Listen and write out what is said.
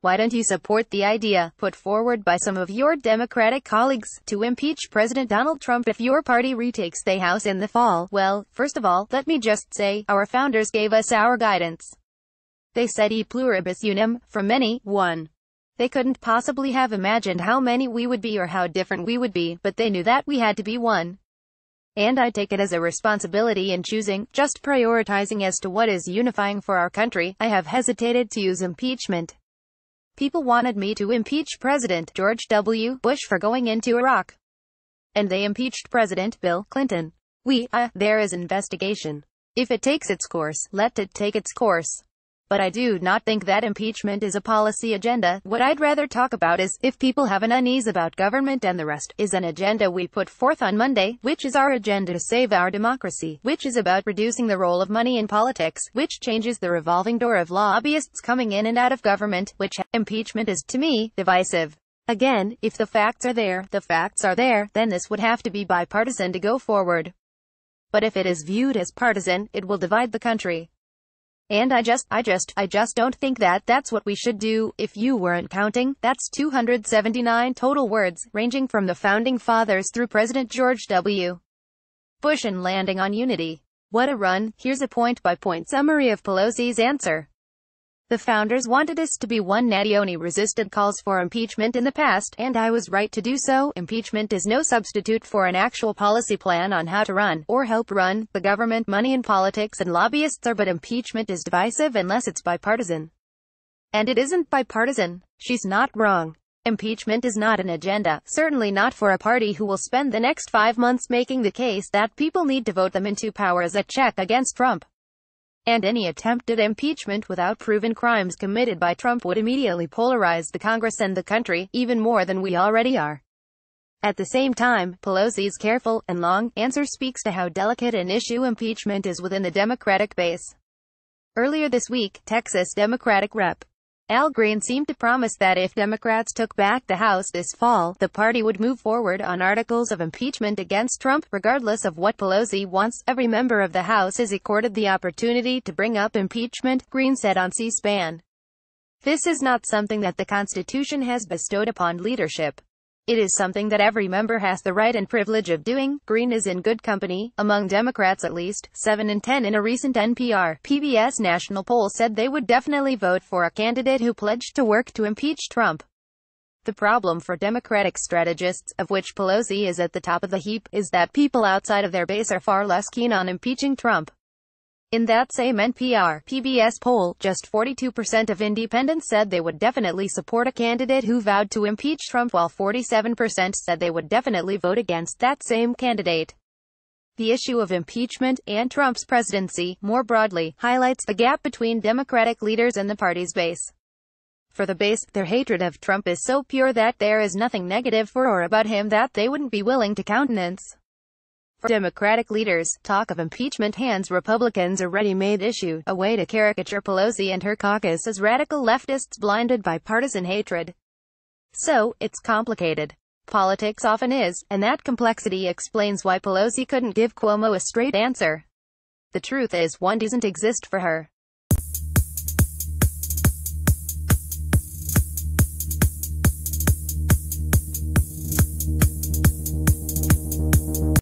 Why don't you support the idea, put forward by some of your Democratic colleagues, to impeach President Donald Trump if your party retakes the House in the fall? Well, first of all, let me just say, our founders gave us our guidance. They said e pluribus unum, from many, one. They couldn't possibly have imagined how many we would be or how different we would be, but they knew that we had to be one. And I take it as a responsibility in choosing, just prioritizing as to what is unifying for our country, I have hesitated to use impeachment. People wanted me to impeach President George W. Bush for going into Iraq. And they impeached President Bill Clinton. We, uh, there is investigation. If it takes its course, let it take its course. But I do not think that impeachment is a policy agenda. What I'd rather talk about is, if people have an unease about government and the rest, is an agenda we put forth on Monday, which is our agenda to save our democracy, which is about reducing the role of money in politics, which changes the revolving door of lobbyists coming in and out of government, which impeachment is, to me, divisive. Again, if the facts are there, the facts are there, then this would have to be bipartisan to go forward. But if it is viewed as partisan, it will divide the country. And I just, I just, I just don't think that that's what we should do, if you weren't counting. That's 279 total words, ranging from the Founding Fathers through President George W. Bush and landing on unity. What a run, here's a point-by-point -point summary of Pelosi's answer. The founders wanted us to be one Nadioni resisted calls for impeachment in the past, and I was right to do so. Impeachment is no substitute for an actual policy plan on how to run, or help run, the government. Money in politics and lobbyists are but impeachment is divisive unless it's bipartisan. And it isn't bipartisan. She's not wrong. Impeachment is not an agenda, certainly not for a party who will spend the next five months making the case that people need to vote them into power as a check against Trump and any attempt at impeachment without proven crimes committed by Trump would immediately polarize the Congress and the country, even more than we already are. At the same time, Pelosi's careful and long answer speaks to how delicate an issue impeachment is within the Democratic base. Earlier this week, Texas Democratic Rep. Al Green seemed to promise that if Democrats took back the House this fall, the party would move forward on articles of impeachment against Trump, regardless of what Pelosi wants. Every member of the House is accorded the opportunity to bring up impeachment, Green said on C-SPAN. This is not something that the Constitution has bestowed upon leadership. It is something that every member has the right and privilege of doing. Green is in good company, among Democrats at least. 7 in 10 in a recent NPR, PBS national poll said they would definitely vote for a candidate who pledged to work to impeach Trump. The problem for Democratic strategists, of which Pelosi is at the top of the heap, is that people outside of their base are far less keen on impeaching Trump. In that same NPR PBS poll, just 42% of independents said they would definitely support a candidate who vowed to impeach Trump while 47% said they would definitely vote against that same candidate. The issue of impeachment, and Trump's presidency, more broadly, highlights the gap between Democratic leaders and the party's base. For the base, their hatred of Trump is so pure that there is nothing negative for or about him that they wouldn't be willing to countenance. For Democratic leaders, talk of impeachment hands Republicans a ready-made issue, a way to caricature Pelosi and her caucus as radical leftists blinded by partisan hatred. So, it's complicated. Politics often is, and that complexity explains why Pelosi couldn't give Cuomo a straight answer. The truth is one doesn't exist for her.